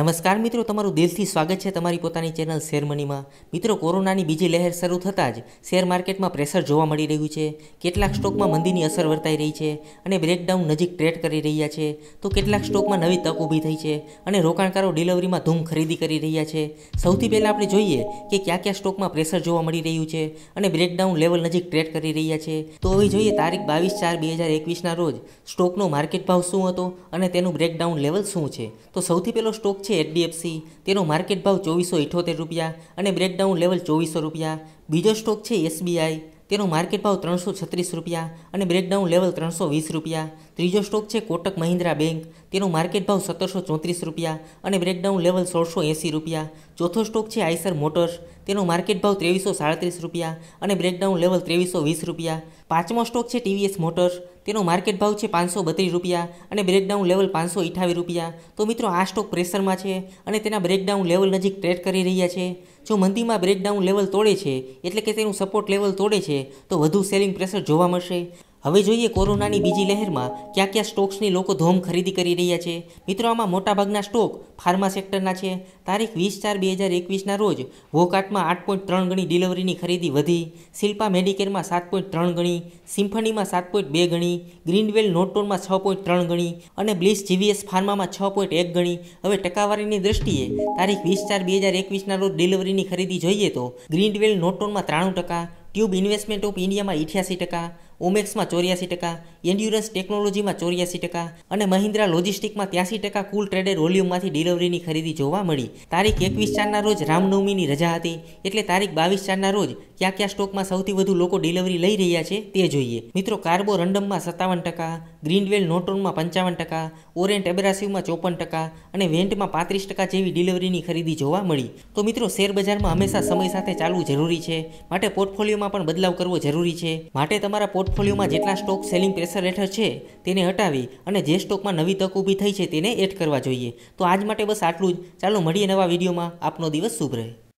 નમસ્કાર મિત્રો તમારું દિલથી સ્વાગત છે તમારી પોતાની ચેનલ શેર મનીમાં મિત્રો કોરોનાની બીજી લહેર શરૂ થતાં જ શેર માર્કેટમાં પ્રેશર જોવા મળી રહ્યું છે કેટલાક સ્ટોકમાં મંદીની અસર વર્તાઈ રહી છે અને બ્રેકડાઉન નજીક ટ્રેડ કરી રહ્યા છે તો કેટલાક સ્ટોકમાં નવી તક ઊભી થઈ છે અને રોકાણકારો ડિલિવરીમાં ધૂમ ખરીદી કરી રહ્યા છે સૌથી પહેલાં આપણે જોઈએ કે કયા કયા સ્ટોકમાં પ્રેશર જોવા મળી રહ્યું છે અને બ્રેકડાઉન લેવલ નજીક ટ્રેડ કરી રહ્યા છે તો હવે જોઈએ તારીખ બાવીસ ચાર બે હજાર એકવીસના રોજ સ્ટોકનો માર્કેટ ભાવ શું હતો અને તેનું બ્રેકડાઉન લેવલ શું છે તો સૌથી પહેલો સ્ટોક છે એચડીએફસી તેનો માર્કેટ ભાવ ચોવીસો ઇઠોતેર રૂપિયા અને બ્રેકડાઉન લેવલ ચોવીસો રૂપિયા બીજો સ્ટોક છે એસબીઆઈ તેનો માર્કેટ ભાવ ત્રણસો છત્રીસ રૂપિયા અને બ્રેકડાઉન લેવલ ત્રણસો વીસ રૂપિયા ત્રીજો સ્ટોક છે કોટક મહિન્દ્રા બેંક તેનો માર્કેટ ભાવ સત્તરસો ચોત્રીસ રૂપિયા અને બ્રેકડાઉન લેવલ સોળસો એંસી રૂપિયા ચોથો સ્ટોક છે આઈસર મોટર્સ તેનો માર્કેટ ભાવ ત્રેવીસો સાડત્રીસ રૂપિયા અને બ્રેકડાઉન લેવલ ત્રેવીસો વીસ રૂપિયા પાંચમો સ્ટોક છે ટીવીએસ મોટર્સ તેનો માર્કેટ ભાવ છે પાંચસો બત્રીસ રૂપિયા અને બ્રેકડાઉન લેવલ પાંચસો ઇઠાવી રૂપિયા તો મિત્રો આ સ્ટોક પ્રેશરમાં છે અને તેના બ્રેકડાઉન લેવલ નજીક ટ્રેડ કરી રહ્યા છે જો મંદીમાં બ્રેકડાઉન લેવલ તોડે છે એટલે કે તેનું સપોર્ટ લેવલ તોડે છે તો વધુ સેલિંગ પ્રેશર જોવા મળશે હવે જોઈએ કોરોનાની બીજી લહેરમાં ક્યાં ક્યાં સ્ટોક્સની લોકો ધોમ ખરીદી કરી રહ્યા છે મિત્રો આમાં મોટાભાગના સ્ટોક ફાર્મા સેક્ટરના છે તારીખ વીસ ચાર બે હજાર એકવીસના રોજ વોકાટમાં આઠ પોઈન્ટ ત્રણ ગણી ડિલિવરીની ખરીદી વધી શિલ્પા મેડિકેરમાં સાત પોઈન્ટ ત્રણ ગણી સિમ્ફનીમાં સાત પોઈન્ટ બે ગણી ગ્રીનવેલ નોટોનમાં છ પોઈન્ટ ત્રણ ગણી અને બ્લિસ જીવીએસ ફાર્મામાં છ પોઈન્ટ એક ગણી હવે ટકાવારીની દ્રષ્ટિએ તારીખ વીસ ચાર બે હજાર એકવીસના રોજ ડિલિવરીની ખરીદી જોઈએ તો ગ્રીનવેલ નોટોનમાં ત્રાણું ટકા ટ્યુબ ઇન્વેસ્ટમેન્ટ ઓફ ઇન્ડિયામાં અઠ્યાસી ટકા ઓમેક્સમાં ચોર્યાસી ટકા એન્ડ્યુરન્સ ટેકનોલોજીમાં ચોર્યાસી ટકા અને મહિન્દ્રા લોજિસ્ટિકમાં ત્યાસી ટકા કુલ ટ્રેડેડ વોલ્યુમમાંથી ડિલિવરીની ખરીદી જોવા મળી તારીખ એકવીસ ચારના રોજ રામનવમીની રજા હતી એટલે તારીખ બાવીસ ચારના રોજ ક્યાં ક્યાં સ્ટોકમાં સૌથી વધુ લોકો ડિલિવરી લઈ રહ્યા છે તે જોઈએ મિત્રો કાર્બો રંડમમાં સત્તાવન ટકા ગ્રીનવેલ નોટોનમાં પંચાવન ટકા ઓરેન્ટ એબ્રાસિવમાં ચોપન ટકા અને વેન્ટમાં પાંત્રીસ ટકા જેવી ડિલિવરીની ખરીદી જોવા મળી તો મિત્રો શેરબજારમાં હંમેશા સમય સાથે ચાલવું જરૂરી છે માટે પોર્ટફોલિયોમાં પણ બદલાવ કરવો જરૂરી છે માટે તમારા પોર્ટ પોર્ટફોલિયોમાં જેટલા સ્ટોક સેલિંગ પ્રેશર હેઠળ છે તેને હટાવી અને જે સ્ટોકમાં નવી તક ઊભી થઈ છે તેને એડ કરવા જોઈએ તો આજ માટે બસ આટલું જ ચાલો મળીએ નવા વિડીયોમાં આપનો દિવસ શુભ રહે